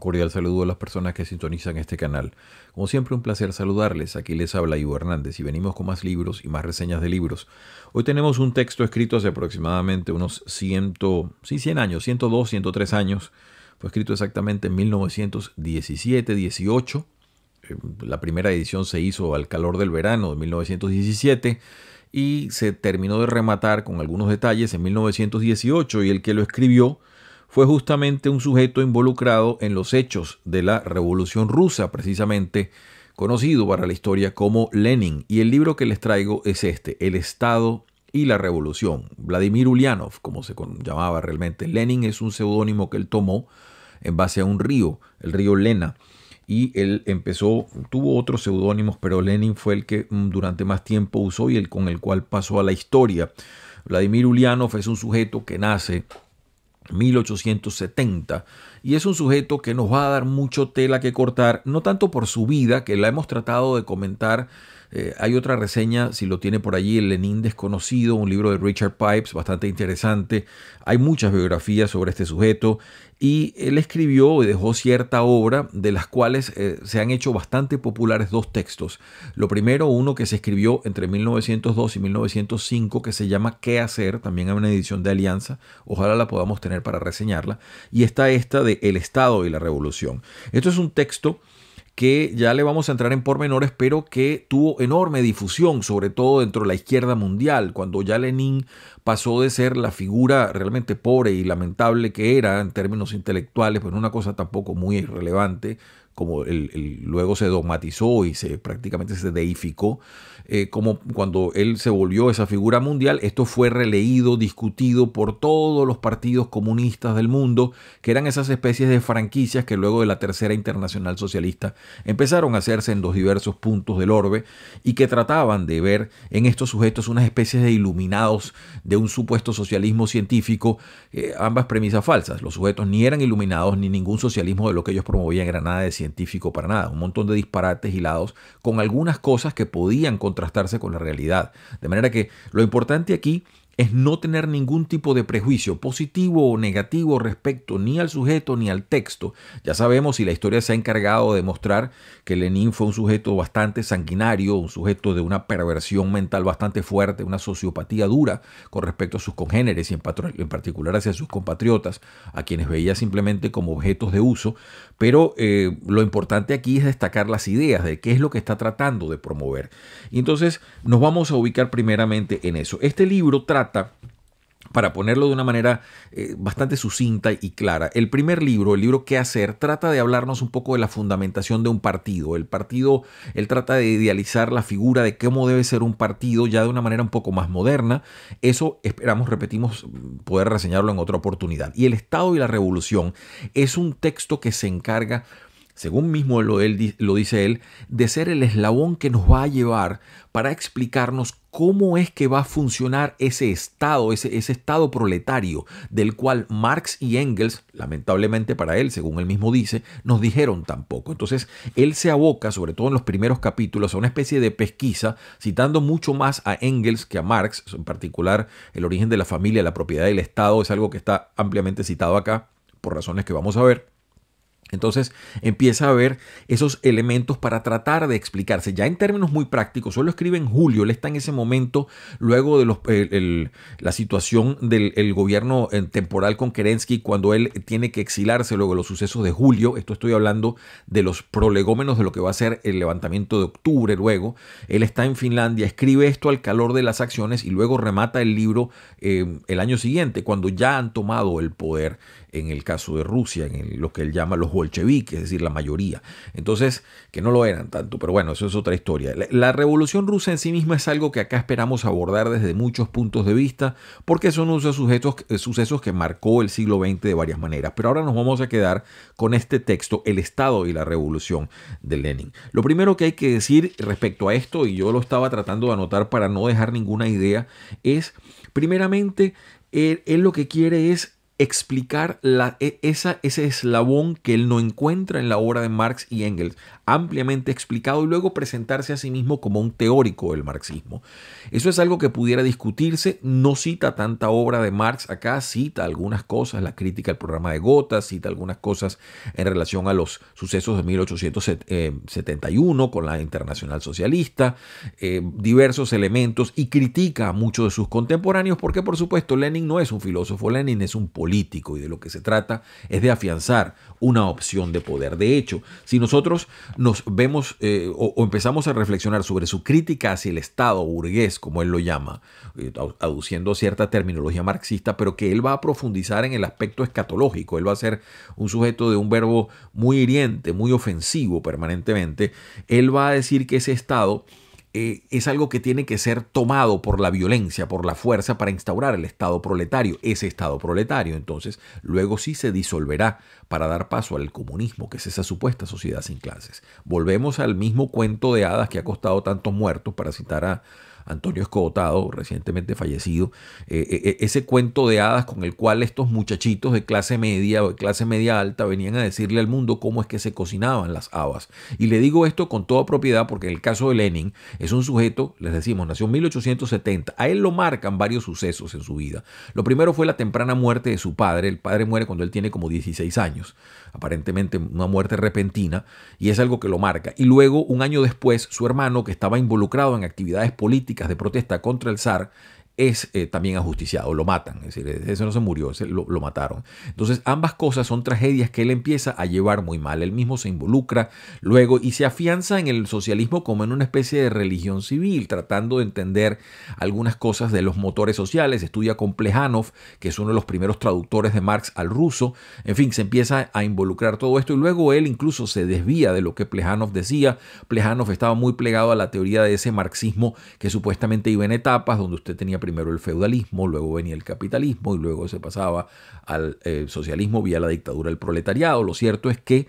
cordial saludo a las personas que sintonizan este canal. Como siempre, un placer saludarles. Aquí les habla Ivo Hernández y venimos con más libros y más reseñas de libros. Hoy tenemos un texto escrito hace aproximadamente unos 100, sí, 100 años, 102, 103 años. Fue escrito exactamente en 1917, 18. Eh, la primera edición se hizo al calor del verano de 1917 y se terminó de rematar con algunos detalles en 1918 y el que lo escribió fue justamente un sujeto involucrado en los hechos de la Revolución Rusa, precisamente conocido para la historia como Lenin. Y el libro que les traigo es este, El Estado y la Revolución. Vladimir Ulyanov, como se llamaba realmente. Lenin es un seudónimo que él tomó en base a un río, el río Lena. Y él empezó, tuvo otros seudónimos, pero Lenin fue el que mm, durante más tiempo usó y el con el cual pasó a la historia. Vladimir Ulyanov es un sujeto que nace 1870. Y es un sujeto que nos va a dar mucho tela que cortar, no tanto por su vida, que la hemos tratado de comentar eh, hay otra reseña, si lo tiene por allí, El Lenin Desconocido, un libro de Richard Pipes, bastante interesante. Hay muchas biografías sobre este sujeto y él escribió y dejó cierta obra de las cuales eh, se han hecho bastante populares dos textos. Lo primero, uno que se escribió entre 1902 y 1905 que se llama ¿Qué hacer? También hay una edición de Alianza, ojalá la podamos tener para reseñarla. Y está esta de El Estado y la Revolución. Esto es un texto que ya le vamos a entrar en pormenores, pero que tuvo enorme difusión, sobre todo dentro de la izquierda mundial, cuando ya Lenin pasó de ser la figura realmente pobre y lamentable que era en términos intelectuales, pues una cosa tampoco muy irrelevante, como el, luego se dogmatizó y se prácticamente se deificó eh, como cuando él se volvió esa figura mundial, esto fue releído, discutido por todos los partidos comunistas del mundo, que eran esas especies de franquicias que luego de la Tercera Internacional Socialista empezaron a hacerse en los diversos puntos del orbe y que trataban de ver en estos sujetos unas especies de iluminados de un supuesto socialismo científico, eh, ambas premisas falsas. Los sujetos ni eran iluminados ni ningún socialismo de lo que ellos promovían era nada de científico para nada, un montón de disparates hilados con algunas cosas que podían contrastarse con la realidad. De manera que lo importante aquí es no tener ningún tipo de prejuicio positivo o negativo respecto ni al sujeto ni al texto. Ya sabemos y la historia se ha encargado de mostrar que Lenin fue un sujeto bastante sanguinario, un sujeto de una perversión mental bastante fuerte, una sociopatía dura con respecto a sus congéneres y en particular hacia sus compatriotas, a quienes veía simplemente como objetos de uso, pero eh, lo importante aquí es destacar las ideas de qué es lo que está tratando de promover. Y entonces nos vamos a ubicar primeramente en eso. Este libro trata para ponerlo de una manera eh, bastante sucinta y clara, el primer libro, el libro ¿Qué hacer?, trata de hablarnos un poco de la fundamentación de un partido. El partido, él trata de idealizar la figura de cómo debe ser un partido ya de una manera un poco más moderna. Eso esperamos, repetimos, poder reseñarlo en otra oportunidad. Y El Estado y la Revolución es un texto que se encarga según mismo lo, él, dice él, de ser el eslabón que nos va a llevar para explicarnos cómo es que va a funcionar ese Estado, ese, Estado proletario, del cual Marx y Engels, lamentablemente para él, según él mismo dice, nos dijeron tampoco. Entonces, él se aboca, sobre todo en los primeros capítulos, a una especie de pesquisa, citando mucho más a Engels que a Marx, en particular el origen de la familia, la propiedad del Estado, es algo que está ampliamente citado acá, por razones que vamos a ver. Entonces empieza a ver esos elementos para tratar de explicarse. Ya en términos muy prácticos, solo escribe en julio, él está en ese momento, luego de los, la situación del gobierno eh, temporal con Kerensky, cuando él tiene que exilarse luego de los sucesos de julio. Esto estoy hablando de los prolegómenos de lo que va a ser el levantamiento de octubre luego. Él está en Finlandia, escribe esto al calor de las acciones y luego remata el libro eh, el año siguiente, cuando ya han tomado el poder en el caso de Rusia, en lo que él llama los bolcheviques, es decir, la mayoría. Entonces, que no lo eran tanto, pero bueno, eso es otra historia. La, revolución rusa en sí misma es algo que acá esperamos abordar desde muchos puntos de vista, porque son unos sujetos, eh, sucesos que marcó el siglo XX de varias maneras. Pero ahora nos vamos a quedar con este texto, El Estado y la Revolución de Lenin. Lo primero que hay que decir respecto a esto, y yo lo estaba tratando de anotar para no dejar ninguna idea, es primeramente él, lo que quiere es explicar e, esa, ese eslabón que él no encuentra en la obra de Marx y Engels, ampliamente explicado, y luego presentarse a sí mismo como un teórico del marxismo. Eso es algo que pudiera discutirse, no cita tanta obra de Marx acá, cita algunas cosas, la crítica al programa de Gotha, cita algunas cosas en relación a los sucesos de 1871 con la Internacional Socialista, eh, diversos elementos, y critica a muchos de sus contemporáneos, porque por supuesto Lenin no es un filósofo, Lenin es un político y de lo que se trata es de afianzar una opción de poder. De hecho, si nosotros nos vemos eh, o, empezamos a reflexionar sobre su crítica hacia el Estado burgués, como él lo llama, eh, aduciendo cierta terminología marxista, pero que él va a profundizar en el aspecto escatológico, él va a ser un sujeto de un verbo muy hiriente, muy ofensivo permanentemente, él va a decir que ese Estado eh, es algo que tiene que ser tomado por la violencia, por la fuerza para instaurar el Estado proletario, ese Estado proletario. Entonces, luego sí se disolverá para dar paso al comunismo, que es esa supuesta sociedad sin clases. Volvemos al mismo cuento de hadas que ha costado tantos muertos, para citar a, Antonio Escobotado, recientemente fallecido, eh, eh, eh, ese cuento de hadas con el cual estos muchachitos de clase media o de clase media alta venían a decirle al mundo cómo es que se cocinaban las habas. Y le digo esto con toda propiedad porque en el caso de Lenin es un sujeto, les decimos, nació en 1870. A él lo marcan varios sucesos en su vida. Lo primero fue la temprana muerte de su padre. El padre muere cuando él tiene como 16 años. Aparentemente una muerte repentina y es algo que lo marca. Y luego, un año después, su hermano, que estaba involucrado en actividades políticas, de protesta contra el zar es eh, también ajusticiado, lo matan, es decir, ese no se murió, lo, mataron. Entonces ambas cosas son tragedias que él empieza a llevar muy mal, él mismo se involucra luego y se afianza en el socialismo como en una especie de religión civil, tratando de entender algunas cosas de los motores sociales, estudia con Plejanov, que es uno de los primeros traductores de Marx al ruso, en fin, se empieza a involucrar todo esto y luego él incluso se desvía de lo que Plejanov decía, Plejanov estaba muy plegado a la teoría de ese marxismo que supuestamente iba en etapas, donde usted tenía primero el feudalismo, luego venía el capitalismo y luego se pasaba al eh, socialismo vía la dictadura del proletariado. Lo cierto es que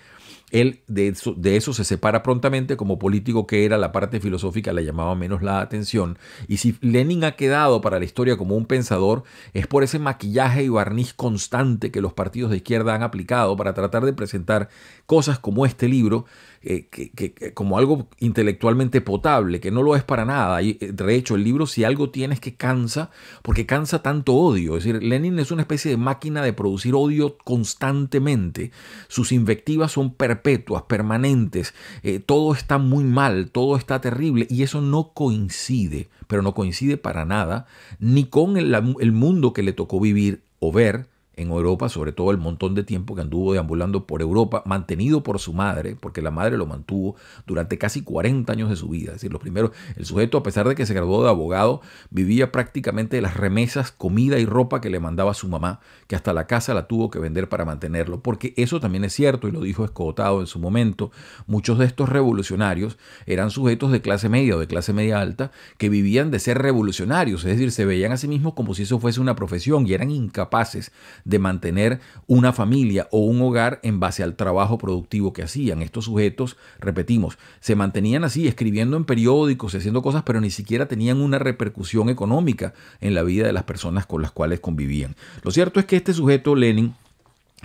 él de eso, de eso, se separa prontamente como político que era la parte filosófica, le llamaba menos la atención. Y si Lenin ha quedado para la historia como un pensador, es por ese maquillaje y barniz constante que los partidos de izquierda han aplicado para tratar de presentar cosas como este libro eh, que, como algo intelectualmente potable, que no lo es para nada. Y, eh, de hecho, el libro si algo tienes que cansa, porque cansa tanto odio. Es decir, Lenin es una especie de máquina de producir odio constantemente. Sus invectivas son perpetuas, permanentes. Eh, todo está muy mal, todo está terrible y eso no coincide, pero no coincide para nada, ni con el mundo que le tocó vivir o ver, en Europa, sobre todo el montón de tiempo que anduvo deambulando por Europa, mantenido por su madre, porque la madre lo mantuvo durante casi 40 años de su vida. Es decir, los primeros, el sujeto, a pesar de que se graduó de abogado, vivía prácticamente de las remesas, comida y ropa que le mandaba su mamá, que hasta la casa la tuvo que vender para mantenerlo, porque eso también es cierto, y lo dijo Escotado en su momento, muchos de estos revolucionarios eran sujetos de clase media o de clase media alta, que vivían de ser revolucionarios, es decir, se veían a sí mismos como si eso fuese una profesión y eran incapaces de mantener una familia o un hogar en base al trabajo productivo que hacían. Estos sujetos, repetimos, se mantenían así, escribiendo en periódicos, haciendo cosas, pero ni siquiera tenían una repercusión económica en la vida de las personas con las cuales convivían. Lo cierto es que este sujeto, Lenin,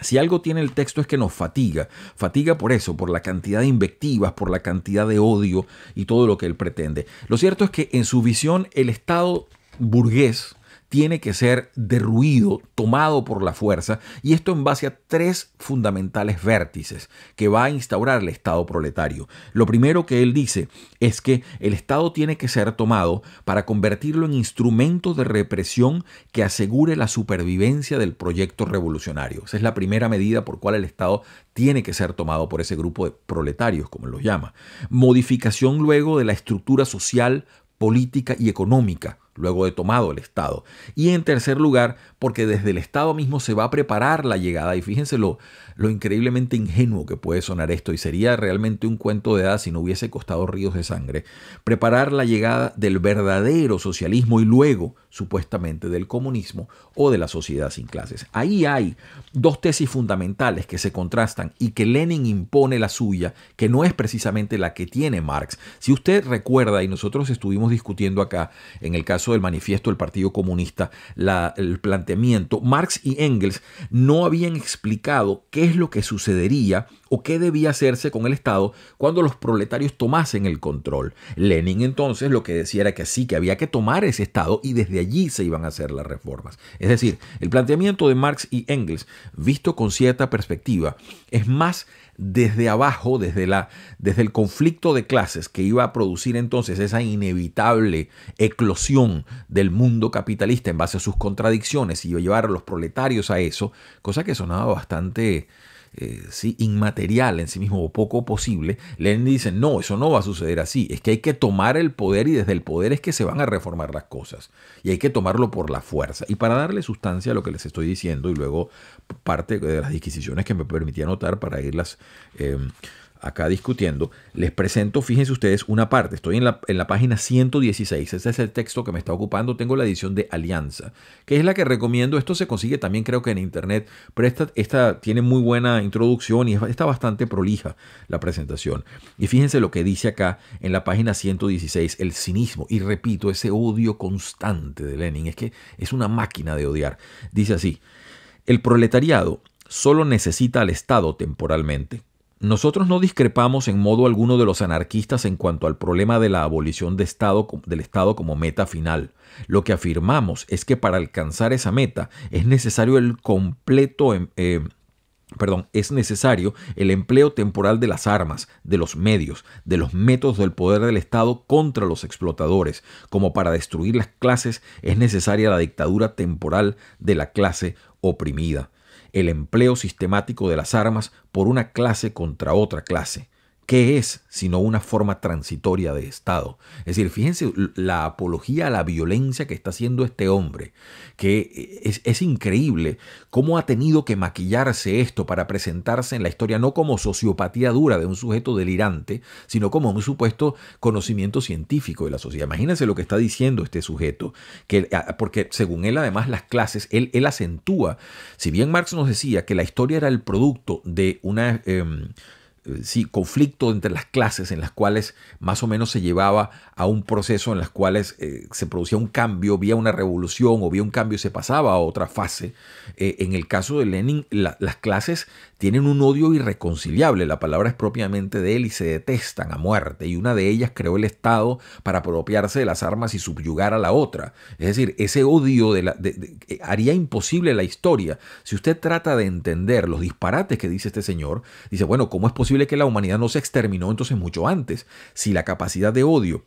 si algo tiene el texto es que nos fatiga, fatiga por eso, por la cantidad de invectivas, por la cantidad de odio y todo lo que él pretende. Lo cierto es que en su visión el Estado burgués, tiene que ser derruido, tomado por la fuerza, y esto en base a tres fundamentales vértices que va a instaurar el Estado proletario. Lo primero que él dice es que el Estado tiene que ser tomado para convertirlo en instrumento de represión que asegure la supervivencia del proyecto revolucionario. Esa es la primera medida por cual el Estado tiene que ser tomado por ese grupo de proletarios, como los llama. Modificación luego de la estructura social, política y económica luego de tomado el Estado. Y en tercer lugar, porque desde el Estado mismo se va a preparar la llegada. Y fíjense lo, increíblemente ingenuo que puede sonar esto, y sería realmente un cuento de edad si no hubiese costado ríos de sangre. Preparar la llegada del verdadero socialismo y luego, supuestamente, del comunismo o de la sociedad sin clases. Ahí hay dos tesis fundamentales que se contrastan y que Lenin impone la suya, que no es precisamente la que tiene Marx. Si usted recuerda, y nosotros estuvimos discutiendo acá en el caso del manifiesto del Partido Comunista, el planteamiento, Marx y Engels no habían explicado qué es lo que sucedería o qué debía hacerse con el Estado cuando los proletarios tomasen el control. Lenin entonces lo que decía era que sí, que había que tomar ese Estado y desde allí se iban a hacer las reformas. Es decir, el planteamiento de Marx y Engels, visto con cierta perspectiva, es más desde abajo, desde, la, desde el conflicto de clases que iba a producir entonces esa inevitable eclosión del mundo capitalista en base a sus contradicciones y llevar a los proletarios a eso, cosa que sonaba bastante... Eh, ¿sí? inmaterial en sí mismo o poco posible, le dice, no, eso no va a suceder así, es que hay que tomar el poder y desde el poder es que se van a reformar las cosas y hay que tomarlo por la fuerza. Y para darle sustancia a lo que les estoy diciendo y luego parte de las disquisiciones que me permití anotar para irlas... Eh, acá discutiendo, les presento, fíjense ustedes, una parte. Estoy en la, página 116, ese es el texto que me está ocupando. Tengo la edición de Alianza, que es la que recomiendo. Esto se consigue también creo que en Internet, pero esta, esta tiene muy buena introducción y está bastante prolija la presentación. Y fíjense lo que dice acá en la página 116, el cinismo. Y repito, ese odio constante de Lenin, es que es una máquina de odiar. Dice así, el proletariado solo necesita al Estado temporalmente nosotros no discrepamos en modo alguno de los anarquistas en cuanto al problema de la abolición del Estado como meta final. Lo que afirmamos es que para alcanzar esa meta es necesario el completo... Em, eh, es necesario el empleo temporal de las armas, de los medios, de los métodos del poder del Estado contra los explotadores. Como para destruir las clases es necesaria la dictadura temporal de la clase oprimida el empleo sistemático de las armas por una clase contra otra clase, ¿Qué es sino una forma transitoria de Estado? Es decir, fíjense la apología a la violencia que está haciendo este hombre, que eh, es, increíble cómo ha tenido que maquillarse esto para presentarse en la historia no como sociopatía dura de un sujeto delirante, sino como un supuesto conocimiento científico de la sociedad. Imagínense lo que está diciendo este sujeto, que, ah, porque según él además las clases, él, acentúa, si bien Marx nos decía que la historia era el producto de una... Em, eh, sí, conflicto entre las clases en las cuales más o menos se llevaba a un proceso en las cuales eh, se producía un cambio, vía una revolución o vía un cambio se pasaba a otra fase. Eh, en el caso de Lenin, las clases tienen un odio irreconciliable, la palabra es propiamente de él y se detestan a muerte, y una de ellas creó el Estado para apropiarse de las armas y subyugar a la otra. Es decir, ese odio eh, haría imposible la historia. Si usted trata de entender los disparates que dice este señor, dice, bueno, ¿cómo es posible que la humanidad no se exterminó entonces mucho antes? Si la capacidad de odio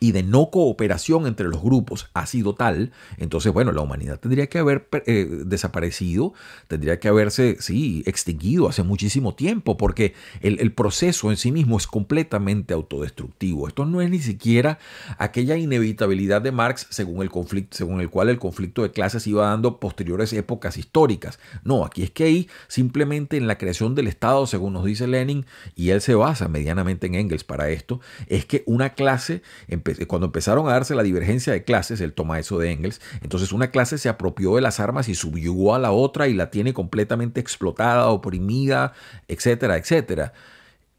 y de no cooperación entre los grupos ha sido tal, entonces, bueno, la humanidad tendría que haber eh, desaparecido, tendría que haberse, sí, extinguido hace muchísimo tiempo, porque el, proceso en sí mismo es completamente autodestructivo. Esto no es ni siquiera aquella inevitabilidad de Marx según el, conflicto, según el cual el conflicto de clases iba dando posteriores épocas históricas. No, aquí es que ahí simplemente en la creación del Estado, según nos dice Lenin, y él se basa medianamente en Engels para esto, es que una clase cuando empezaron a darse la divergencia de clases, el toma eso de Engels, entonces una clase se apropió de las armas y subyugó a la otra y la tiene completamente explotada, oprimida, etcétera, etcétera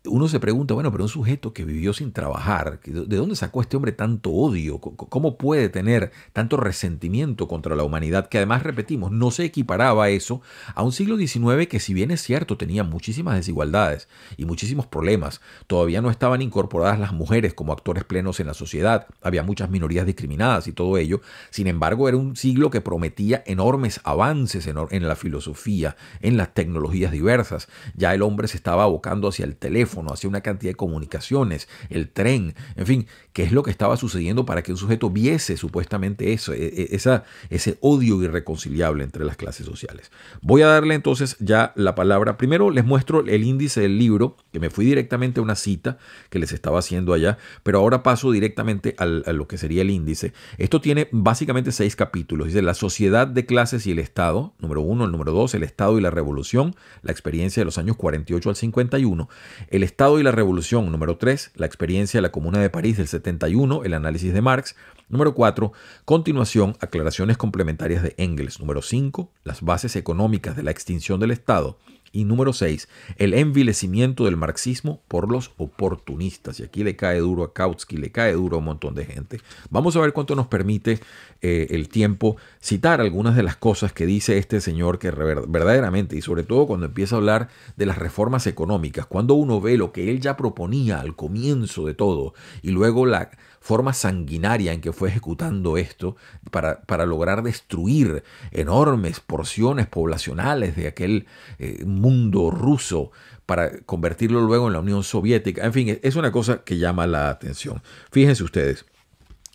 uno se pregunta, bueno, pero un sujeto que vivió sin trabajar, ¿de dónde sacó este hombre tanto odio? ¿Cómo puede tener tanto resentimiento contra la humanidad? Que además, repetimos, no se equiparaba eso a un siglo XIX que si bien es cierto tenía muchísimas desigualdades y muchísimos problemas, todavía no estaban incorporadas las mujeres como actores plenos en la sociedad, había muchas minorías discriminadas y todo ello, sin embargo era un siglo que prometía enormes avances en, en la filosofía, en las tecnologías diversas, ya el hombre se estaba abocando hacia el teléfono, hacía una cantidad de comunicaciones, el tren, en fin, qué es lo que estaba sucediendo para que un sujeto viese supuestamente eso, e, e, esa, ese odio irreconciliable entre las clases sociales. Voy a darle entonces ya la palabra. Primero les muestro el índice del libro que me fui directamente a una cita que les estaba haciendo allá, pero ahora paso directamente a lo que sería el índice. Esto tiene básicamente seis capítulos. Dice la sociedad de clases y el Estado, número uno, el número dos, el Estado y la revolución, la experiencia de los años 48 al 51, el Estado y la revolución, número tres, la experiencia de la Comuna de París del 71, el análisis de Marx, número cuatro, continuación, aclaraciones complementarias de Engels, número cinco, las bases económicas de la extinción del Estado, y número 6, el envilecimiento del marxismo por los oportunistas. Y aquí le cae duro a Kautsky, le cae duro a un montón de gente. Vamos a ver cuánto nos permite eh, el tiempo citar algunas de las cosas que dice este señor que verdaderamente, y sobre todo cuando empieza a hablar de las reformas económicas, cuando uno ve lo que él ya proponía al comienzo de todo y luego la forma sanguinaria en que fue ejecutando esto para, para lograr destruir enormes porciones poblacionales de aquel eh, mundo ruso para convertirlo luego en la Unión Soviética. En fin, e, es una cosa que llama la atención. Fíjense ustedes,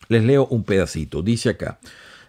les leo un pedacito. Dice acá,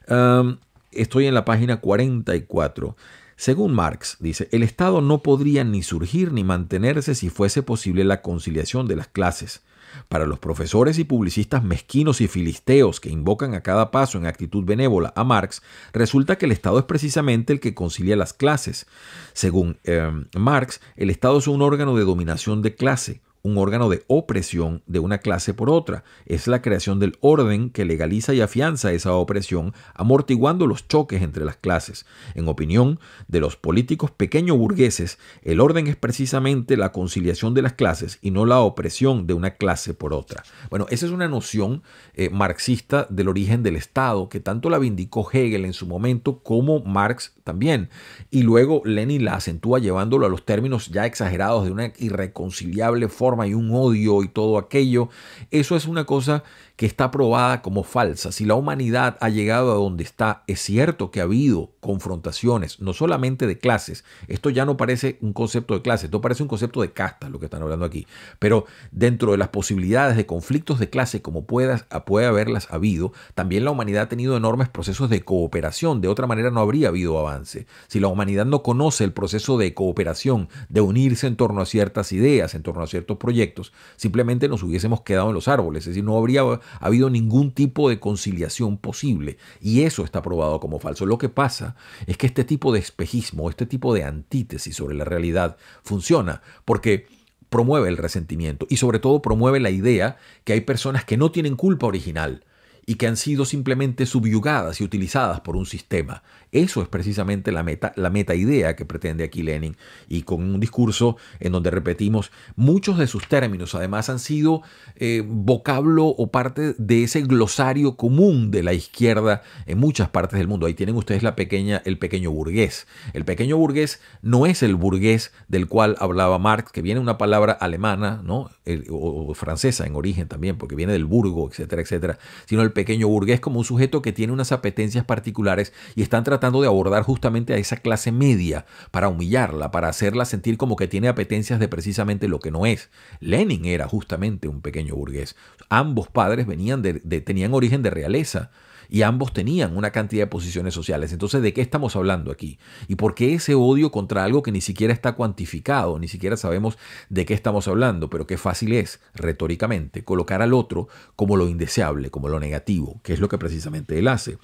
um, estoy en la página 44. Según Marx, dice, el Estado no podría ni surgir ni mantenerse si fuese posible la conciliación de las clases. Para los profesores y publicistas mezquinos y filisteos que invocan a cada paso en actitud benévola a Marx, resulta que el Estado es precisamente el que concilia las clases. Según eh, Marx, el Estado es un órgano de dominación de clase, un órgano de opresión de una clase por otra. Es la creación del orden que legaliza y afianza esa opresión, amortiguando los choques entre las clases. En opinión de los políticos pequeño burgueses, el orden es precisamente la conciliación de las clases y no la opresión de una clase por otra. Bueno, esa es una noción eh, marxista del origen del Estado que tanto la vindicó Hegel en su momento como Marx también. Y luego Lenin la acentúa llevándolo a los términos ya exagerados de una irreconciliable forma hay y un odio y todo aquello. Eso es una cosa que está probada como falsa. Si la humanidad ha llegado a donde está, es cierto que ha habido confrontaciones, no solamente de clases. Esto ya no parece un concepto de clase, esto parece un concepto de casta, lo que están hablando aquí. Pero dentro de las posibilidades de conflictos de clase, como puedas, ah, puede haberlas habido, también la humanidad ha tenido enormes procesos de cooperación. De otra manera no habría habido avance. Si la humanidad no conoce el proceso de cooperación, de unirse en torno a ciertas ideas, en torno a ciertos proyectos, simplemente nos hubiésemos quedado en los árboles. Es decir, no habría ha habido ningún tipo de conciliación posible. Y eso está probado como falso. Lo que pasa es que este tipo de espejismo, este tipo de antítesis sobre la realidad funciona porque promueve el resentimiento y sobre todo promueve la idea que hay personas que no tienen culpa original y que han sido simplemente subyugadas y utilizadas por un sistema. Eso es precisamente la meta, la meta idea que pretende aquí Lenin y con un discurso en donde repetimos muchos de sus términos, además han sido eh, vocablo o parte de ese glosario común de la izquierda en muchas partes del mundo. Ahí tienen ustedes la pequeña, el pequeño burgués. El pequeño burgués no es el burgués del cual hablaba Marx, que viene una palabra alemana, ¿no? o francesa en origen también, porque viene del burgo, etcétera, etcétera, sino el pequeño burgués como un sujeto que tiene unas apetencias particulares y están tratando de abordar justamente a esa clase media para humillarla, para hacerla sentir como que tiene apetencias de precisamente lo que no es. Lenin era justamente un pequeño burgués. Ambos padres venían de, tenían origen de realeza y ambos tenían una cantidad de posiciones sociales. Entonces, ¿de qué estamos hablando aquí? ¿Y por qué ese odio contra algo que ni siquiera está cuantificado, ni siquiera sabemos de qué estamos hablando, pero qué fácil es, retóricamente, colocar al otro como lo indeseable, como lo negativo, que es lo que precisamente él hace?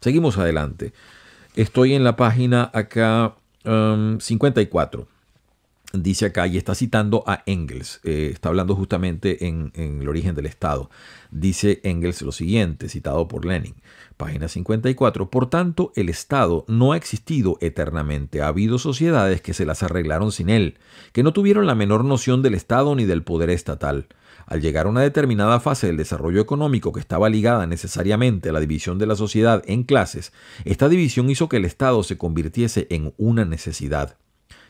Seguimos adelante. Estoy en la página acá 54. Um, dice acá, y está citando a Engels, eh, está hablando justamente en, en, el origen del Estado. Dice Engels lo siguiente, citado por Lenin, página 54, por tanto, el Estado no ha existido eternamente, ha habido sociedades que se las arreglaron sin él, que no tuvieron la menor noción del Estado ni del poder estatal. Al llegar a una determinada fase del desarrollo económico que estaba ligada necesariamente a la división de la sociedad en clases, esta división hizo que el Estado se convirtiese en una necesidad.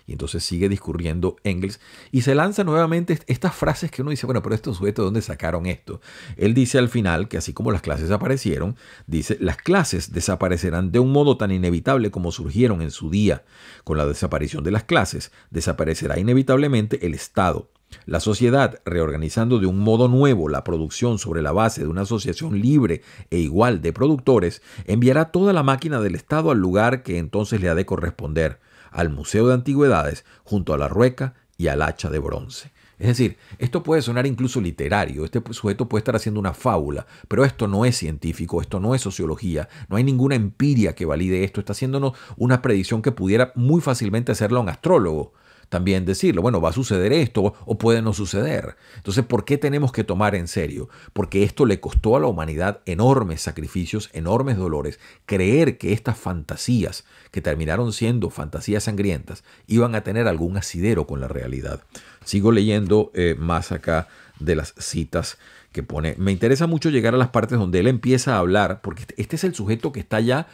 Y entonces sigue discurriendo Engels y se lanza nuevamente estas frases que uno dice, bueno, pero estos sujetos, ¿dónde sacaron esto? Él dice al final que así como las clases aparecieron, dice, las clases desaparecerán de un modo tan inevitable como surgieron en su día. Con la desaparición de las clases, desaparecerá inevitablemente el Estado, la sociedad, reorganizando de un modo nuevo la producción sobre la base de una asociación libre e igual de productores, enviará toda la máquina del Estado al lugar que entonces le ha de corresponder al Museo de Antigüedades junto a la rueca y al hacha de bronce. Es decir, esto puede sonar incluso literario, este sujeto puede estar haciendo una fábula, pero esto no es científico, esto no es sociología, no hay ninguna empiria que valide esto, está haciéndonos una predicción que pudiera muy fácilmente hacerla un astrólogo también decirlo. Bueno, va a suceder esto o puede no suceder. Entonces, ¿por qué tenemos que tomar en serio? Porque esto le costó a la humanidad enormes sacrificios, enormes dolores. Creer que estas fantasías, que terminaron siendo fantasías sangrientas, iban a tener algún asidero con la realidad. Sigo leyendo eh, más acá de las citas que pone. Me interesa mucho llegar a las partes donde él empieza a hablar, porque este, este es el sujeto que está ya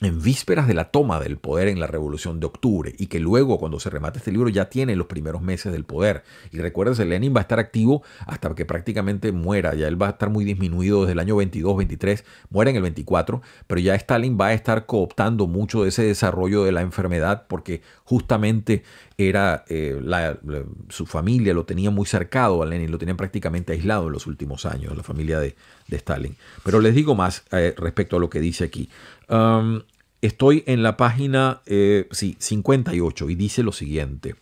en vísperas de la toma del poder en la Revolución de Octubre y que luego cuando se remate este libro ya tiene los primeros meses del poder. Y recuérdense, Lenin va a estar activo hasta que prácticamente muera, ya él va a estar muy disminuido desde el año 22, 23, muere en el 24, pero ya Stalin va a estar cooptando mucho de ese desarrollo de la enfermedad porque justamente era eh, su familia lo tenía muy cercado a Lenin, lo tenían prácticamente aislado en los últimos años, la familia de, de Stalin. Pero les digo más eh, respecto a lo que dice aquí. Um, estoy en la página 58 eh, y dice lo siguiente.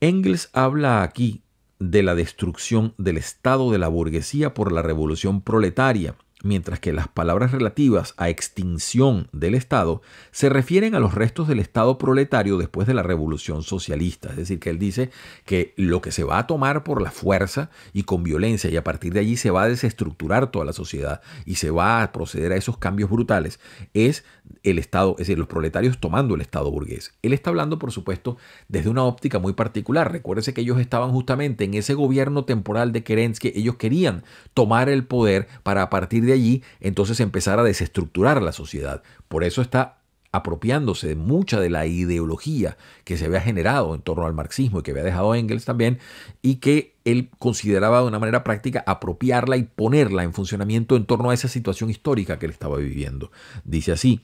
Engels habla aquí de la destrucción del estado de la burguesía por la revolución proletaria mientras que las palabras relativas a extinción del Estado se refieren a los restos del Estado proletario después de la revolución socialista. Es decir, que él dice que lo que se va a tomar por la fuerza y con violencia y a partir de allí se va a desestructurar toda la sociedad y se va a proceder a esos cambios brutales es el Estado, es decir, los proletarios tomando el Estado burgués. Él está hablando, por supuesto, desde una óptica muy particular. Recuérdese que ellos estaban justamente en ese gobierno temporal de Kerensky, ellos querían tomar el poder para a partir de de allí entonces empezar a desestructurar la sociedad. Por eso está apropiándose de mucha de la ideología que se había generado en torno al marxismo y que había dejado Engels también, y que él consideraba de una manera práctica apropiarla y ponerla en funcionamiento en torno a esa situación histórica que él estaba viviendo. Dice así,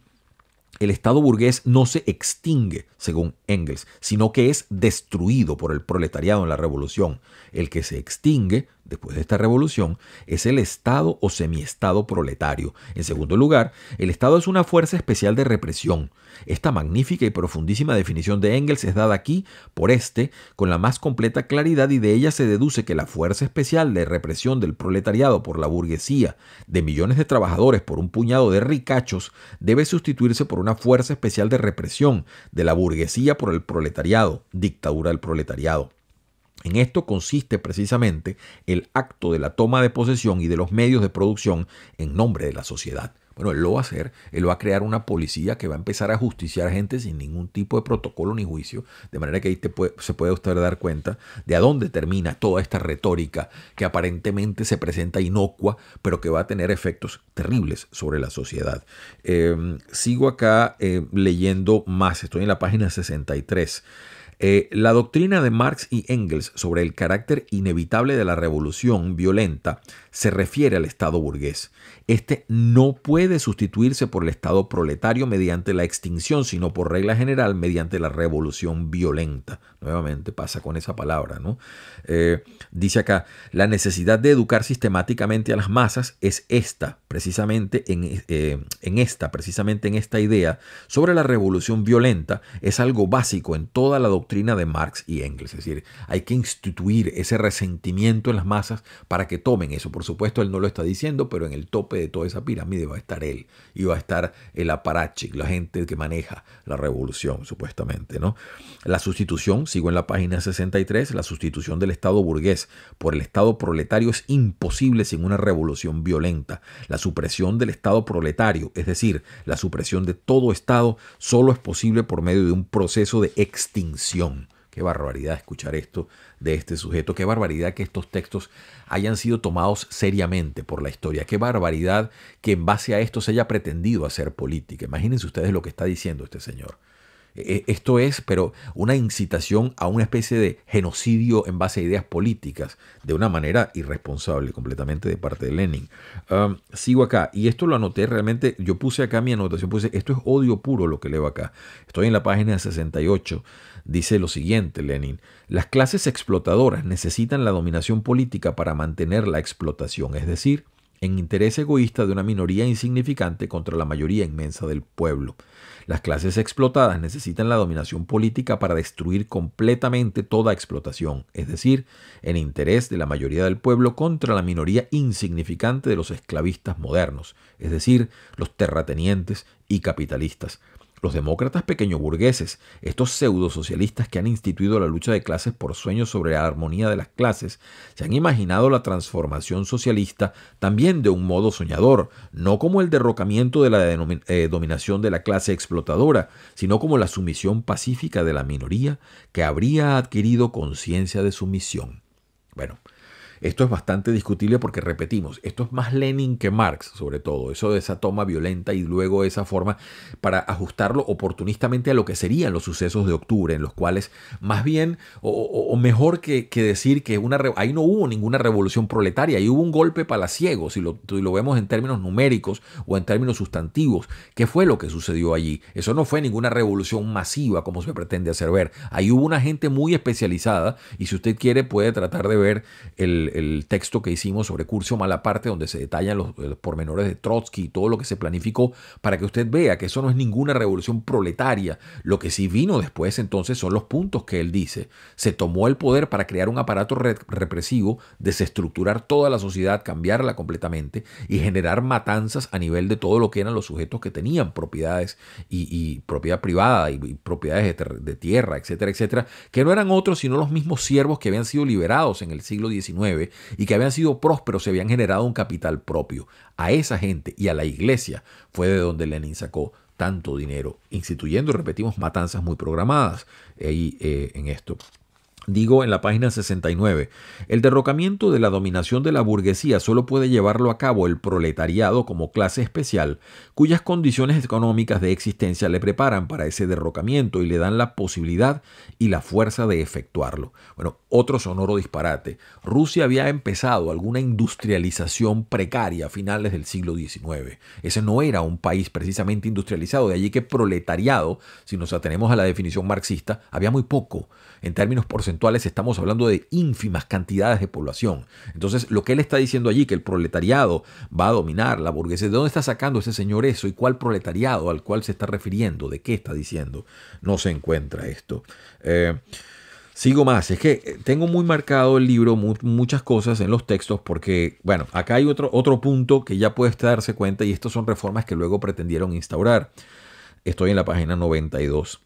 el Estado burgués no se extingue, según Engels, sino que es destruido por el proletariado en la revolución. El que se extingue después de esta revolución, es el Estado o semiestado proletario. En segundo lugar, el Estado es una fuerza especial de represión. Esta magnífica y profundísima definición de Engels es dada aquí por este con la más completa claridad y de ella se deduce que la fuerza especial de represión del proletariado por la burguesía de millones de trabajadores por un puñado de ricachos debe sustituirse por una fuerza especial de represión de la burguesía por el proletariado, dictadura del proletariado. En esto consiste precisamente el acto de la toma de posesión y de los medios de producción en nombre de la sociedad. Bueno, él lo va a hacer, él va a crear una policía que va a empezar a justiciar gente sin ningún tipo de protocolo ni juicio, de manera que ahí se puede usted dar cuenta de a dónde termina toda esta retórica que aparentemente se presenta inocua, pero que va a tener efectos terribles sobre la sociedad. Em, sigo acá eh, leyendo más, estoy en la página 63. Eh, la doctrina de Marx y Engels sobre el carácter inevitable de la revolución violenta se refiere al Estado burgués. Este no puede sustituirse por el Estado proletario mediante la extinción, sino por regla general mediante la revolución violenta. Nuevamente pasa con esa palabra, ¿no? Eh, dice acá, la necesidad de educar sistemáticamente a las masas es esta, precisamente en, eh, en esta, precisamente en esta idea sobre la revolución violenta es algo básico en toda la doctrina de Marx y Engels. Es decir, hay que instituir ese resentimiento en las masas para que tomen eso por supuesto, él no lo está diciendo, pero en el tope de toda esa pirámide va a estar él y va a estar el aparachic, la gente que maneja la revolución, supuestamente. ¿no? La sustitución, sigo en la página 63, la sustitución del Estado burgués por el Estado proletario es imposible sin una revolución violenta. La supresión del Estado proletario, es decir, la supresión de todo Estado, solo es posible por medio de un proceso de extinción. Qué barbaridad escuchar esto de este sujeto. Qué barbaridad que estos textos hayan sido tomados seriamente por la historia. Qué barbaridad que en base a esto se haya pretendido hacer política. Imagínense ustedes lo que está diciendo este señor. E, e, esto es, pero una incitación a una especie de genocidio en base a ideas políticas, de una manera irresponsable completamente de parte de Lenin. Um, sigo acá, y esto lo anoté realmente, yo puse acá mi anotación, puse, esto es odio puro lo que leo acá. Estoy en la página 68 Dice lo siguiente Lenin, las clases explotadoras necesitan la dominación política para mantener la explotación, es decir, en interés egoísta de una minoría insignificante contra la mayoría inmensa del pueblo. Las clases explotadas necesitan la dominación política para destruir completamente toda explotación, es decir, en interés de la mayoría del pueblo contra la minoría insignificante de los esclavistas modernos, es decir, los terratenientes y capitalistas. Los demócratas burgueses, estos socialistas que han instituido la lucha de clases por sueños sobre la armonía de las clases, se han imaginado la transformación socialista también de un modo soñador, no como el derrocamiento de la eh, dominación de la clase explotadora, sino como la sumisión pacífica de la minoría que habría adquirido conciencia de su misión. Bueno, esto es bastante discutible porque, repetimos, esto es más Lenin que Marx, sobre todo, eso de esa toma violenta y luego esa forma para ajustarlo oportunistamente a lo que serían los sucesos de octubre, en los cuales más bien, o, mejor que, decir que una, ahí no hubo ninguna revolución proletaria, ahí hubo un golpe palaciego, si lo, si lo vemos en términos numéricos o en términos sustantivos, ¿qué fue lo que sucedió allí? Eso no fue ninguna revolución masiva como se pretende hacer ver, ahí hubo una gente muy especializada y si usted quiere puede tratar de ver el el, texto que hicimos sobre Curcio Malaparte, donde se detallan los, pormenores de Trotsky y todo lo que se planificó, para que usted vea que eso no es ninguna revolución proletaria. Lo que sí vino después entonces son los puntos que él dice. Se tomó el poder para crear un aparato represivo, desestructurar toda la sociedad, cambiarla completamente y generar matanzas a nivel de todo lo que eran los sujetos que tenían propiedades y, propiedad privada y, propiedades de, de tierra, etcétera, etcétera, que no eran otros sino los mismos siervos que habían sido liberados en el siglo XIX y que habían sido prósperos se habían generado un capital propio. A esa gente y a la iglesia fue de donde Lenin sacó tanto dinero, instituyendo, repetimos, matanzas muy programadas eh, en esto. Digo en la página 69, el derrocamiento de la dominación de la burguesía solo puede llevarlo a cabo el proletariado como clase especial, cuyas condiciones económicas de existencia le preparan para ese derrocamiento y le dan la posibilidad y la fuerza de efectuarlo. Bueno, otro sonoro disparate. Rusia había empezado alguna industrialización precaria a finales del siglo XIX. Ese no era un país precisamente industrializado, de allí que proletariado, si nos atenemos a la definición marxista, había muy poco en términos porcentuales estamos hablando de ínfimas cantidades de población. Entonces, lo que él está diciendo allí, que el proletariado va a dominar la burguesía, ¿de dónde está sacando ese señor eso? ¿Y cuál proletariado al cual se está refiriendo? ¿De qué está diciendo? No se encuentra esto. Eh, sigo más, es que eh, tengo muy marcado el libro, muchas cosas en los textos, porque, bueno, acá hay otro, otro punto que ya puedes darse cuenta y estas son reformas que luego pretendieron instaurar. Estoy en la página 92.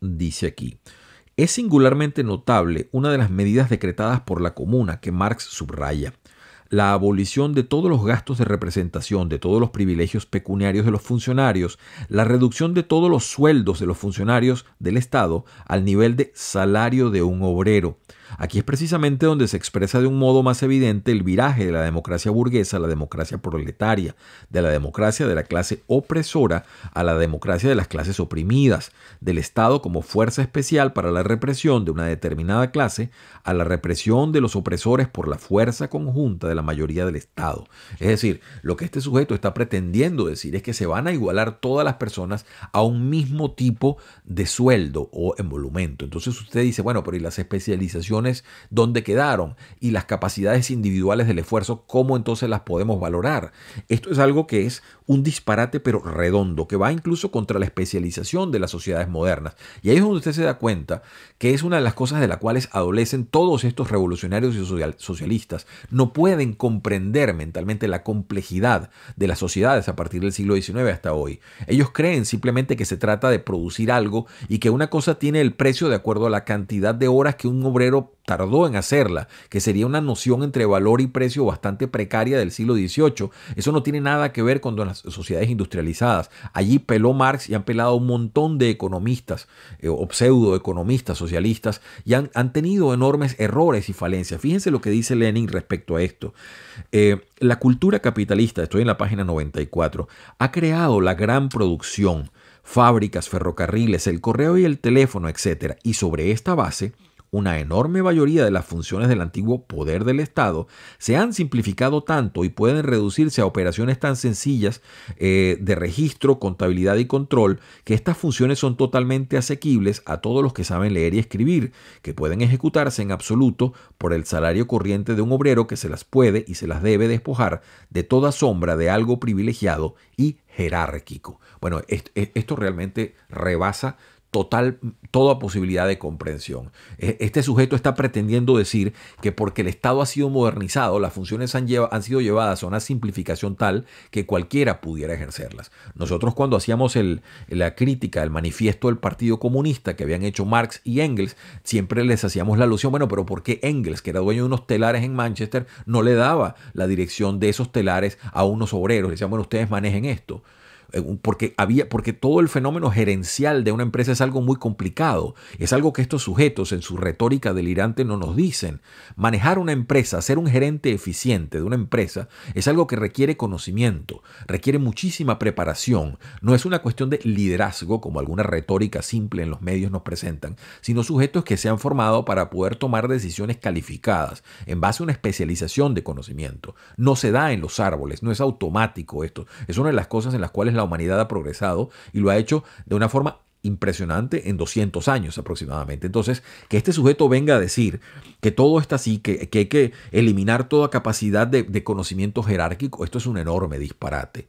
Dice aquí, es singularmente notable una de las medidas decretadas por la comuna que Marx subraya, la abolición de todos los gastos de representación, de todos los privilegios pecuniarios de los funcionarios, la reducción de todos los sueldos de los funcionarios del Estado al nivel de salario de un obrero, Aquí es precisamente donde se expresa de un modo más evidente el viraje de la democracia burguesa a la democracia proletaria, de la democracia de la clase opresora a la democracia de las clases oprimidas, del Estado como fuerza especial para la represión de una determinada clase a la represión de los opresores por la fuerza conjunta de la mayoría del Estado. Es decir, lo que este sujeto está pretendiendo decir es que se van a igualar todas las personas a un mismo tipo de sueldo o emolumento. Entonces usted dice, bueno, pero ¿y las especializaciones? donde dónde quedaron y las capacidades individuales del esfuerzo, cómo entonces las podemos valorar. Esto es algo que es un disparate pero redondo, que va incluso contra la especialización de las sociedades modernas. Y ahí es donde usted se da cuenta que es una de las cosas de las cuales adolecen todos estos revolucionarios y socialistas. No pueden comprender mentalmente la complejidad de las sociedades a partir del siglo XIX hasta hoy. Ellos creen simplemente que se trata de producir algo y que una cosa tiene el precio de acuerdo a la cantidad de horas que un obrero tardó en hacerla, que sería una noción entre valor y precio bastante precaria del siglo XVIII. Eso no tiene nada que ver con las sociedades industrializadas. Allí peló Marx y han pelado un montón de economistas obseudo eh, o pseudoeconomistas socialistas y han, tenido enormes errores y falencias. Fíjense lo que dice Lenin respecto a esto. Eh, la cultura capitalista, estoy en la página 94, ha creado la gran producción, fábricas, ferrocarriles, el correo y el teléfono, etc. Y sobre esta base, una enorme mayoría de las funciones del antiguo poder del Estado se han simplificado tanto y pueden reducirse a operaciones tan sencillas eh, de registro, contabilidad y control que estas funciones son totalmente asequibles a todos los que saben leer y escribir, que pueden ejecutarse en absoluto por el salario corriente de un obrero que se las puede y se las debe despojar de toda sombra de algo privilegiado y jerárquico. Bueno, e-, esto realmente rebasa total, toda posibilidad de comprensión. E, este sujeto está pretendiendo decir que porque el Estado ha sido modernizado, las funciones han, han sido llevadas a una simplificación tal que cualquiera pudiera ejercerlas. Nosotros cuando hacíamos el, la crítica, el manifiesto del Partido Comunista que habían hecho Marx y Engels, siempre les hacíamos la alusión, bueno, pero ¿por qué Engels, que era dueño de unos telares en Manchester, no le daba la dirección de esos telares a unos obreros? Le decían, bueno, ustedes manejen esto. Eh, porque, había, porque todo el fenómeno gerencial de una empresa es algo muy complicado, es algo que estos sujetos en su retórica delirante no nos dicen. Manejar una empresa, ser un gerente eficiente de una empresa, es algo que requiere conocimiento, requiere muchísima preparación, no es una cuestión de liderazgo como alguna retórica simple en los medios nos presentan, sino sujetos que se han formado para poder tomar decisiones calificadas en base a una especialización de conocimiento. No se da en los árboles, no es automático esto, es una de las cosas en las cuales la humanidad ha progresado y lo ha hecho de una forma impresionante en 200 años aproximadamente. Entonces, que este sujeto venga a decir que todo está así, que, hay que eliminar toda capacidad de, de conocimiento jerárquico, esto es un enorme disparate.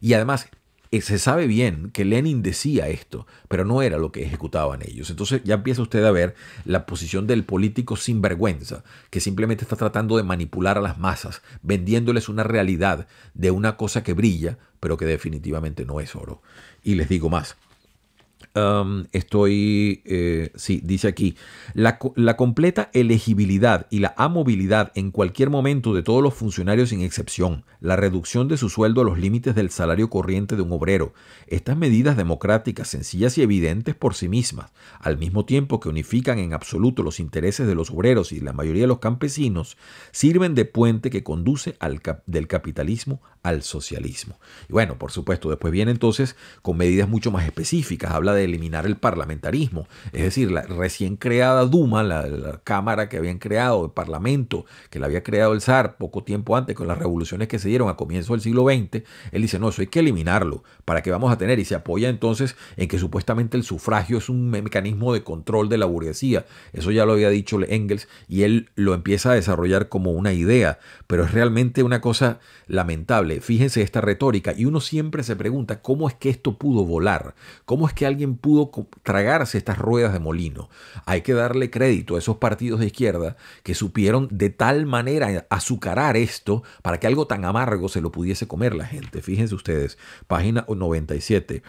Y además, eh, se sabe bien que Lenin decía esto, pero no era lo que ejecutaban ellos. Entonces ya empieza usted a ver la posición del político sin vergüenza, que simplemente está tratando de manipular a las masas, vendiéndoles una realidad de una cosa que brilla, pero que definitivamente no es oro. Y les digo más, Um, estoy, eh, sí, dice aquí, la, completa elegibilidad y la amovilidad en cualquier momento de todos los funcionarios sin excepción, la reducción de su sueldo a los límites del salario corriente de un obrero, estas medidas democráticas sencillas y evidentes por sí mismas, al mismo tiempo que unifican en absoluto los intereses de los obreros y la mayoría de los campesinos, sirven de puente que conduce del capitalismo al socialismo. Y bueno, por supuesto, después viene entonces con medidas mucho más específicas, habla de eliminar el parlamentarismo. Es decir, la recién creada Duma, la, Cámara que habían creado, el Parlamento, que la había creado el zar poco tiempo antes con las revoluciones que se dieron a comienzos del siglo XX, él dice, no, eso hay que eliminarlo. ¿Para qué vamos a tener? Y se apoya entonces en que supuestamente el sufragio es un mecanismo de control de la burguesía. Eso ya lo había dicho Engels y él lo empieza a desarrollar como una idea, pero es realmente una cosa lamentable. Fíjense esta retórica y uno siempre se pregunta, ¿cómo es que esto pudo volar? ¿Cómo es que alguien pudo tragarse estas ruedas de molino. Hay que darle crédito a esos partidos de izquierda que supieron de tal manera azucarar esto para que algo tan amargo se lo pudiese comer la gente. Fíjense ustedes, página 97.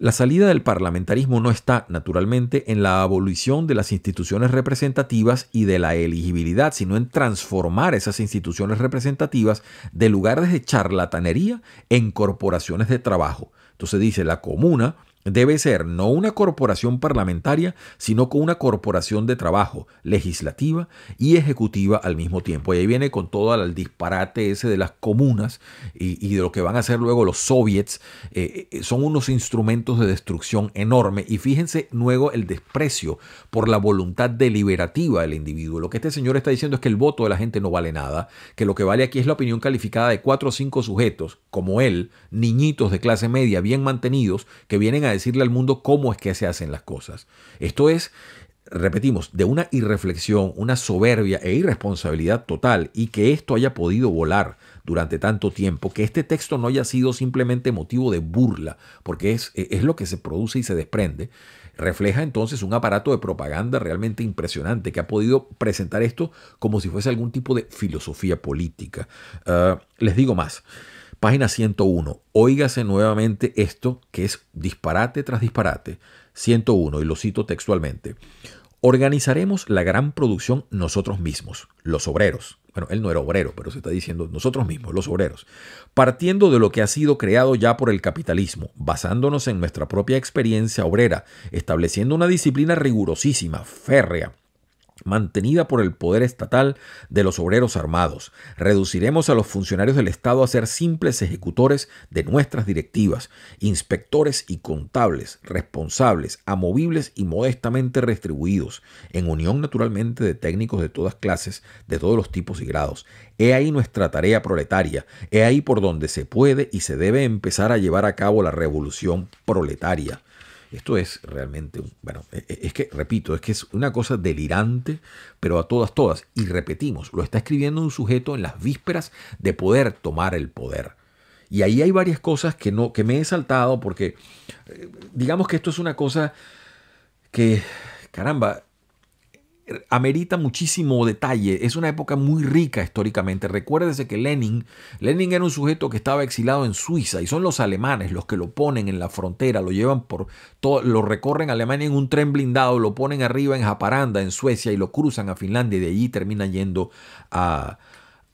La salida del parlamentarismo no está, naturalmente, en la abolición de las instituciones representativas y de la elegibilidad, sino en transformar esas instituciones representativas de lugares de charlatanería en corporaciones de trabajo. Entonces dice, la comuna debe ser no una corporación parlamentaria, sino con una corporación de trabajo legislativa y ejecutiva al mismo tiempo. Y ahí viene con todo el disparate ese de las comunas y, de lo que van a hacer luego los soviets. Eh, eh, son unos instrumentos de destrucción enorme. Y fíjense luego el desprecio por la voluntad deliberativa del individuo. Lo que este señor está diciendo es que el voto de la gente no vale nada, que lo que vale aquí es la opinión calificada de cuatro o cinco sujetos como él, niñitos de clase media, bien mantenidos, que vienen a decirle al mundo cómo es que se hacen las cosas. Esto es, repetimos, de una irreflexión, una soberbia e irresponsabilidad total y que esto haya podido volar durante tanto tiempo, que este texto no haya sido simplemente motivo de burla, porque es, es lo que se produce y se desprende, refleja entonces un aparato de propaganda realmente impresionante que ha podido presentar esto como si fuese algún tipo de filosofía política. Ah, les digo más. Página 101. Óigase nuevamente esto que es disparate tras disparate. 101, y lo cito textualmente. Organizaremos la gran producción nosotros mismos, los obreros. Bueno, él no era obrero, pero se está diciendo nosotros mismos, los obreros. Partiendo de lo que ha sido creado ya por el capitalismo, basándonos en nuestra propia experiencia obrera, estableciendo una disciplina rigurosísima, férrea, mantenida por el poder estatal de los obreros armados. Reduciremos a los funcionarios del Estado a ser simples ejecutores de nuestras directivas, inspectores y contables, responsables, amovibles y modestamente restribuidos, en unión naturalmente de técnicos de todas clases, de todos los tipos y grados. He ahí nuestra tarea proletaria, he ahí por donde se puede y se debe empezar a llevar a cabo la revolución proletaria. Esto es realmente, bueno, e, e, es que, repito, es que es una cosa delirante, pero a todas, todas. Y repetimos, lo está escribiendo un sujeto en las vísperas de poder tomar el poder. Y ahí hay varias cosas que, no, que me he saltado porque eh, digamos que esto es una cosa que, caramba, amerita muchísimo detalle. Es una época muy rica históricamente. Recuérdese que Lenin, Lenin era un sujeto que estaba exilado en Suiza y son los alemanes los que lo ponen en la frontera, lo llevan por todo, lo recorren Alemania en un tren blindado, lo ponen arriba en Japaranda, en Suecia y lo cruzan a Finlandia y de allí termina yendo a,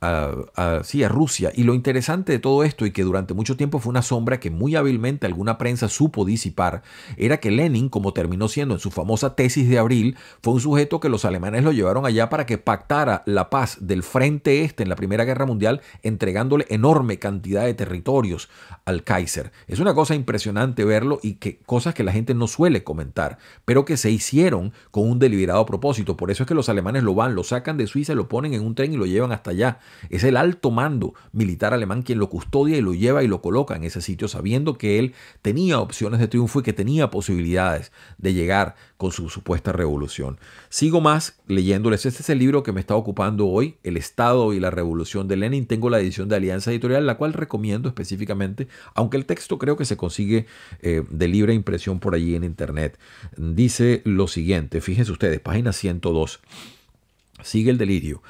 a, sí, a Rusia. Y lo interesante de todo esto, y que durante mucho tiempo fue una sombra que muy hábilmente alguna prensa supo disipar, era que Lenin, como terminó siendo en su famosa tesis de abril, fue un sujeto que los alemanes lo llevaron allá para que pactara la paz del frente este en la Primera Guerra Mundial, entregándole enorme cantidad de territorios al Kaiser. Es una cosa impresionante verlo y que cosas que la gente no suele comentar, pero que se hicieron con un deliberado propósito. Por eso es que los alemanes lo van, lo sacan de Suiza, lo ponen en un tren y lo llevan hasta allá. Es el alto mando militar alemán quien lo custodia y lo lleva y lo coloca en ese sitio sabiendo que él tenía opciones de triunfo y que tenía posibilidades de llegar con su supuesta revolución. Sigo más leyéndoles. Este es el libro que me está ocupando hoy, El Estado y la Revolución de Lenin. Tengo la edición de Alianza Editorial, la cual recomiendo específicamente, aunque el texto creo que se consigue eh, de libre impresión por allí en Internet. Dice lo siguiente, fíjense ustedes, página 102. Sigue el delirio.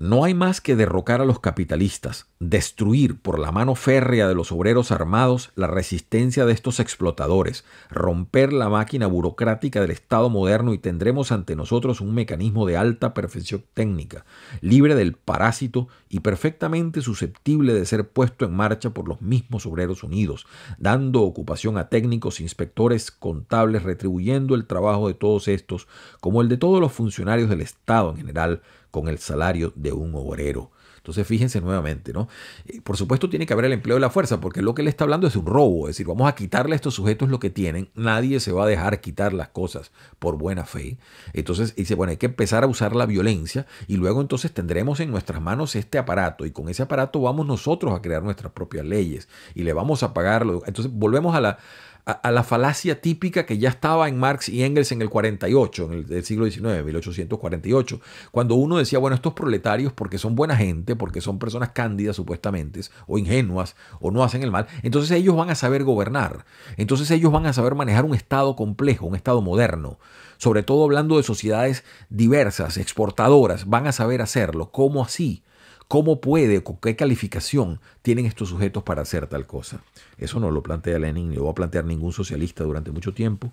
No hay más que derrocar a los capitalistas, destruir por la mano férrea de los obreros armados la resistencia de estos explotadores, romper la máquina burocrática del Estado moderno y tendremos ante nosotros un mecanismo de alta perfección técnica, libre del parásito y perfectamente susceptible de ser puesto en marcha por los mismos obreros unidos, dando ocupación a técnicos, e inspectores, contables, retribuyendo el trabajo de todos estos como el de todos los funcionarios del Estado en general, con el salario de un obrero. Entonces, fíjense nuevamente, ¿no? Eh, por supuesto, tiene que haber el empleo de la fuerza, porque lo que le está hablando es un robo, es decir, vamos a quitarle a estos sujetos lo que tienen, nadie se va a dejar quitar las cosas por buena fe. Entonces, dice, bueno, hay que empezar a usar la violencia y luego entonces tendremos en nuestras manos este aparato y con ese aparato vamos nosotros a crear nuestras propias leyes y le vamos a pagarlo. Entonces, volvemos a la, a, la falacia típica que ya estaba en Marx y Engels en el 48, en el siglo XIX, 1848, cuando uno decía, bueno, estos proletarios porque son buena gente, porque son personas cándidas supuestamente, o ingenuas, o no hacen el mal, entonces ellos van a saber gobernar, entonces ellos van a saber manejar un Estado complejo, un Estado moderno, sobre todo hablando de sociedades diversas, exportadoras, van a saber hacerlo, ¿cómo así? ¿Cómo puede, con qué calificación tienen estos sujetos para hacer tal cosa? Eso no lo plantea Lenin ni lo va a plantear ningún socialista durante mucho tiempo.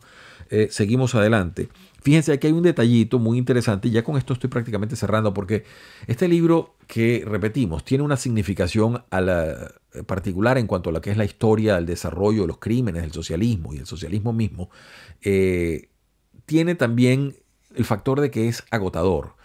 Eh, seguimos adelante. Fíjense, aquí hay un detallito muy interesante y ya con esto estoy prácticamente cerrando porque este libro que repetimos tiene una significación eh, particular en cuanto a lo que es la historia, el desarrollo, los crímenes, el socialismo y el socialismo mismo. Eh, tiene también el factor de que es agotador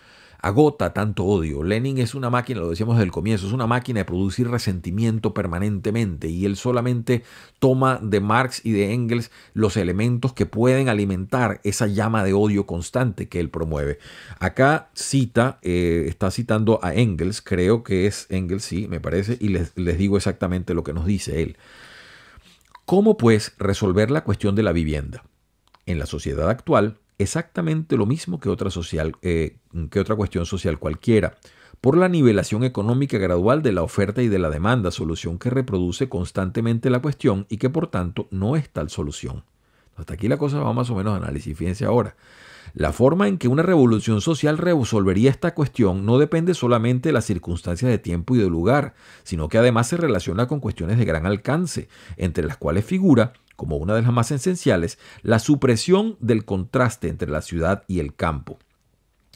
agota tanto odio. Lenin es una máquina, lo decíamos desde el comienzo, es una máquina de producir resentimiento permanentemente y él solamente toma de Marx y de Engels los elementos que pueden alimentar esa llama de odio constante que él promueve. Acá cita, eh, está citando a Engels, creo que es Engels, sí, me parece, y les, les digo exactamente lo que nos dice él. ¿Cómo pues resolver la cuestión de la vivienda? En la sociedad actual, exactamente lo mismo que otra, social, eh, que otra cuestión social cualquiera, por la nivelación económica gradual de la oferta y de la demanda, solución que reproduce constantemente la cuestión y que por tanto no es tal solución. Hasta aquí la cosa va más o menos a análisis. Fíjense ahora. La forma en que una revolución social resolvería esta cuestión no depende solamente de las circunstancias de tiempo y de lugar, sino que además se relaciona con cuestiones de gran alcance, entre las cuales figura como una de las más esenciales, la supresión del contraste entre la ciudad y el campo.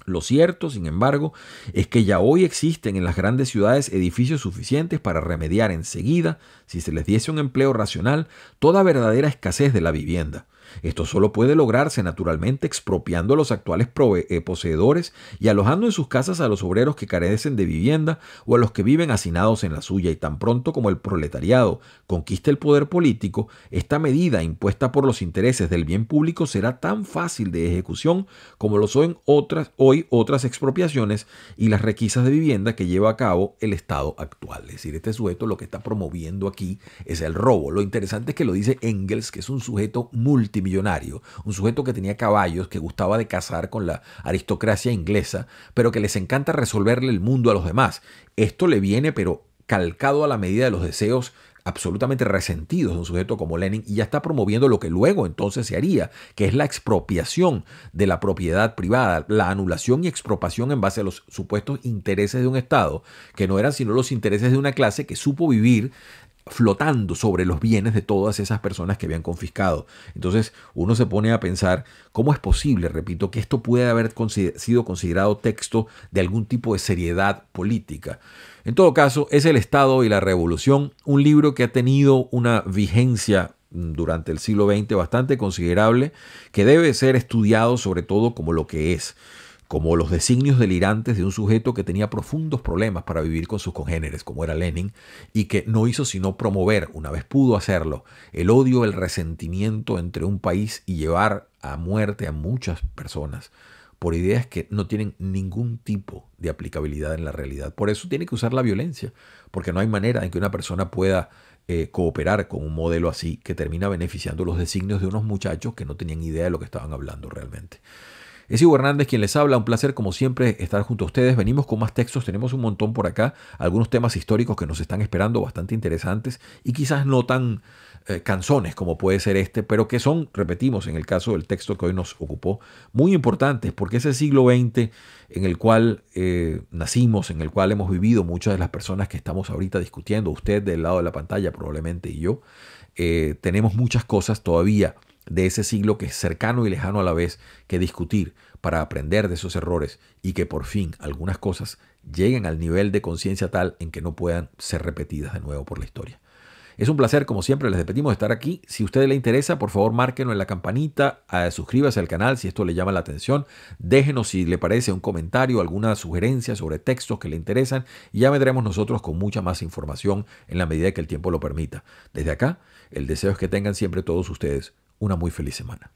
Lo cierto, sin embargo, es que ya hoy existen en las grandes ciudades edificios suficientes para remediar enseguida, si se les diese un empleo racional, toda verdadera escasez de la vivienda. Esto solo puede lograrse naturalmente expropiando a los actuales eh, poseedores y alojando en sus casas a los obreros que carecen de vivienda o a los que viven hacinados en la suya y tan pronto como el proletariado conquista el poder político, esta medida impuesta por los intereses del bien público será tan fácil de ejecución como lo son otras, hoy otras expropiaciones y las requisas de vivienda que lleva a cabo el Estado actual. Es decir, este sujeto lo que está promoviendo aquí es el robo. Lo interesante es que lo dice Engels, que es un sujeto multimillonario millonario, un sujeto que tenía caballos, que gustaba de cazar con la aristocracia inglesa, pero que les encanta resolverle el mundo a los demás. Esto le viene, pero calcado a la medida de los deseos absolutamente resentidos de un sujeto como Lenin y ya está promoviendo lo que luego entonces se haría, que es la expropiación de la propiedad privada, la anulación y expropiación en base a los supuestos intereses de un Estado, que no eran sino los intereses de una clase que supo vivir flotando sobre los bienes de todas esas personas que habían confiscado. Entonces uno se pone a pensar cómo es posible, repito, que esto puede haber sido considerado texto de algún tipo de seriedad política. En todo caso, es El Estado y la Revolución, un libro que ha tenido una vigencia mm, durante el siglo XX bastante considerable, que debe ser estudiado sobre todo como lo que es como los designios delirantes de un sujeto que tenía profundos problemas para vivir con sus congéneres, como era Lenin, y que no hizo sino promover, una vez pudo hacerlo, el odio, el resentimiento entre un país y llevar a muerte a muchas personas por ideas que no tienen ningún tipo de aplicabilidad en la realidad. Por eso tiene que usar la violencia, porque no hay manera en que una persona pueda eh, cooperar con un modelo así que termina beneficiando los designios de unos muchachos que no tenían idea de lo que estaban hablando realmente. Es Hugo Hernández quien les habla, un placer como siempre estar junto a ustedes. Venimos con más textos, tenemos un montón por acá, algunos temas históricos que nos están esperando bastante interesantes y quizás no tan eh, canzones como puede ser este, pero que son, repetimos en el caso del texto que hoy nos ocupó, muy importantes porque es el siglo XX en el cual eh, nacimos, en el cual hemos vivido muchas de las personas que estamos ahorita discutiendo, usted del lado de la pantalla probablemente y yo, eh, tenemos muchas cosas todavía de ese siglo que es cercano y lejano a la vez que discutir para aprender de esos errores y que por fin algunas cosas lleguen al nivel de conciencia tal en que no puedan ser repetidas de nuevo por la historia. Es un placer, como siempre, les repetimos estar aquí. Si a ustedes les interesa, por favor, márquenos en la campanita, eh, suscríbase al canal si esto le llama la atención. Déjenos, si le parece, un comentario, alguna sugerencia sobre textos que le interesan y ya vendremos nosotros con mucha más información en la medida que el tiempo lo permita. Desde acá, el deseo es que tengan siempre todos ustedes una muy feliz semana.